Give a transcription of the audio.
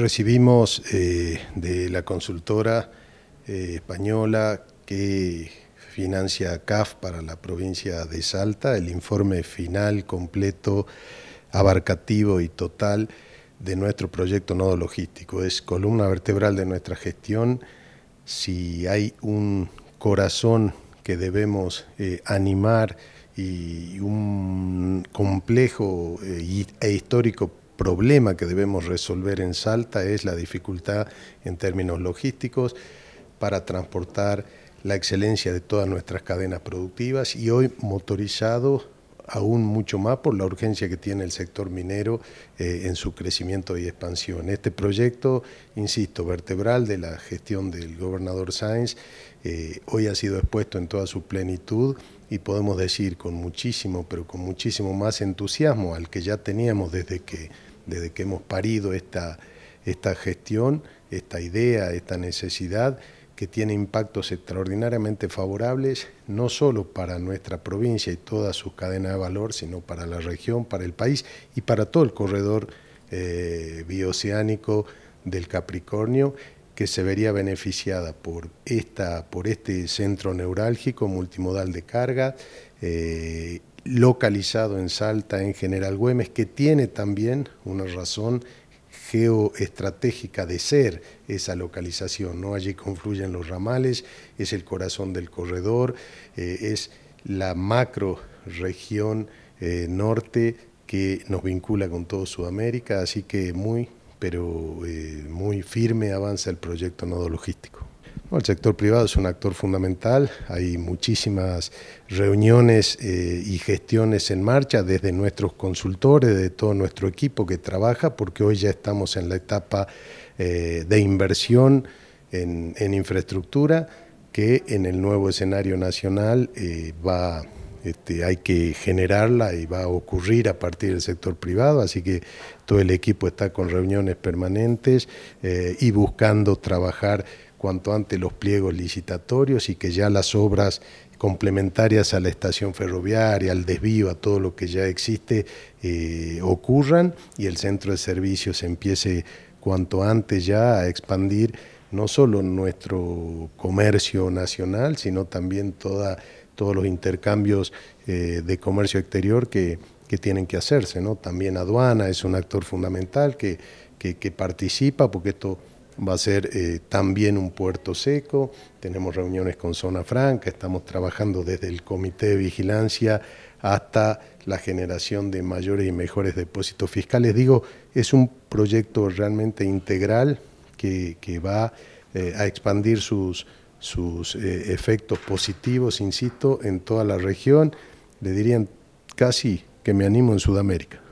Recibimos eh, de la consultora eh, española que financia CAF para la provincia de Salta el informe final, completo, abarcativo y total de nuestro proyecto nodo logístico. Es columna vertebral de nuestra gestión. Si hay un corazón que debemos eh, animar y un complejo e histórico problema que debemos resolver en Salta es la dificultad en términos logísticos para transportar la excelencia de todas nuestras cadenas productivas y hoy motorizado aún mucho más por la urgencia que tiene el sector minero eh, en su crecimiento y expansión. Este proyecto, insisto, vertebral de la gestión del gobernador Sáenz, eh, hoy ha sido expuesto en toda su plenitud y podemos decir con muchísimo, pero con muchísimo más entusiasmo al que ya teníamos desde que, desde que hemos parido esta gestión, esta idea, esta necesidad que tiene impactos extraordinariamente favorables, no solo para nuestra provincia y toda su cadena de valor, sino para la región, para el país y para todo el corredor eh, bioceánico del Capricornio, que se vería beneficiada por, esta, por este centro neurálgico multimodal de carga, eh, localizado en Salta, en General Güemes, que tiene también una razón geoestratégica de ser esa localización, ¿no? Allí confluyen los ramales, es el corazón del corredor, eh, es la macro región eh, norte que nos vincula con todo Sudamérica, así que muy, pero eh, muy firme avanza el proyecto nodo logístico el sector privado es un actor fundamental, hay muchísimas reuniones eh, y gestiones en marcha desde nuestros consultores, de todo nuestro equipo que trabaja, porque hoy ya estamos en la etapa eh, de inversión en, infraestructura que en el nuevo escenario nacional eh, va este, hay que generarla y va a ocurrir a partir del sector privado, así que todo el equipo está con reuniones permanentes y buscando trabajar cuanto antes los pliegos licitatorios y que ya las obras complementarias a la estación ferroviaria, al desvío, a todo lo que ya existe, eh, ocurran y el centro de servicios empiece cuanto antes ya a expandir no solo nuestro comercio nacional, sino también toda, todos los intercambios eh, de comercio exterior que, tienen que hacerse. ¿no? También aduana es un actor fundamental que, que participa porque esto va a ser eh, también un puerto seco, tenemos reuniones con Zona Franca, estamos trabajando desde el Comité de Vigilancia hasta la generación de mayores y mejores depósitos fiscales. Digo, es un proyecto realmente integral que, va eh, a expandir sus, sus eh, efectos positivos, insisto, en toda la región, le dirían casi que me animo en Sudamérica.